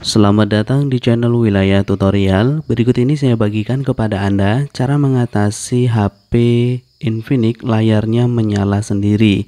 Selamat datang di channel Wilayah Tutorial. Berikut ini saya bagikan kepada Anda cara mengatasi HP Infinix layarnya menyala sendiri.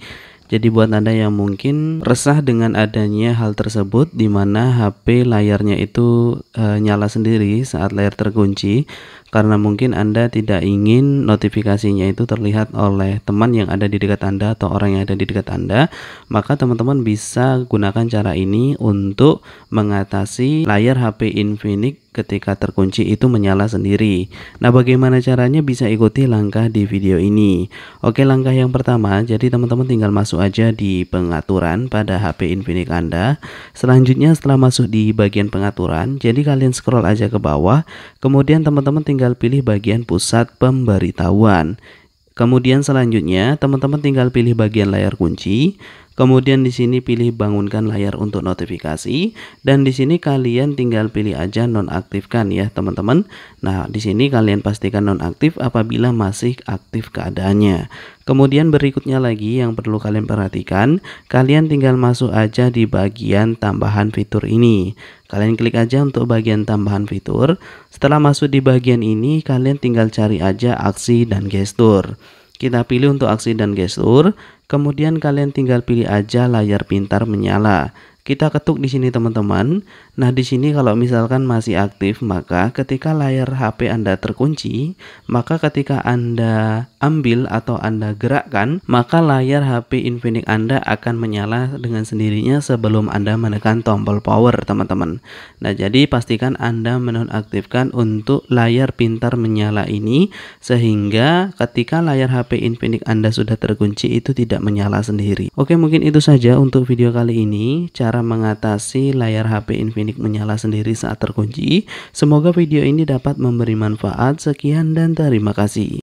Jadi buat Anda yang mungkin resah dengan adanya hal tersebut di mana HP layarnya itu e, nyala sendiri saat layar terkunci, karena mungkin Anda tidak ingin notifikasinya itu terlihat oleh teman yang ada di dekat Anda atau orang yang ada di dekat Anda, maka teman-teman bisa gunakan cara ini untuk mengatasi layar HP Infinix ketika terkunci itu menyala sendiri. Nah, bagaimana caranya bisa ikuti langkah di video ini? Oke, langkah yang pertama, jadi teman-teman tinggal masuk aja di pengaturan pada HP Infinix Anda. Selanjutnya setelah masuk di bagian pengaturan, jadi kalian scroll aja ke bawah, kemudian teman-teman tinggal tinggal pilih bagian pusat pemberitahuan. Kemudian selanjutnya, teman-teman tinggal pilih bagian layar kunci, Kemudian di sini pilih bangunkan layar untuk notifikasi dan di sini kalian tinggal pilih aja nonaktifkan ya teman-teman. Nah, di sini kalian pastikan nonaktif apabila masih aktif keadaannya. Kemudian berikutnya lagi yang perlu kalian perhatikan, kalian tinggal masuk aja di bagian tambahan fitur ini. Kalian klik aja untuk bagian tambahan fitur. Setelah masuk di bagian ini, kalian tinggal cari aja aksi dan gestur. Kita pilih untuk aksi dan gestur, kemudian kalian tinggal pilih aja layar pintar menyala. Kita ketuk di sini teman-teman. Nah, di sini kalau misalkan masih aktif, maka ketika layar HP Anda terkunci, maka ketika Anda ambil atau Anda gerakkan, maka layar HP Infinix Anda akan menyala dengan sendirinya sebelum Anda menekan tombol power, teman-teman. Nah, jadi pastikan Anda menonaktifkan untuk layar pintar menyala ini sehingga ketika layar HP Infinix Anda sudah terkunci itu tidak menyala sendiri. Oke, mungkin itu saja untuk video kali ini. Cara cara mengatasi layar HP Infinix menyala sendiri saat terkunci. Semoga video ini dapat memberi manfaat. Sekian dan terima kasih.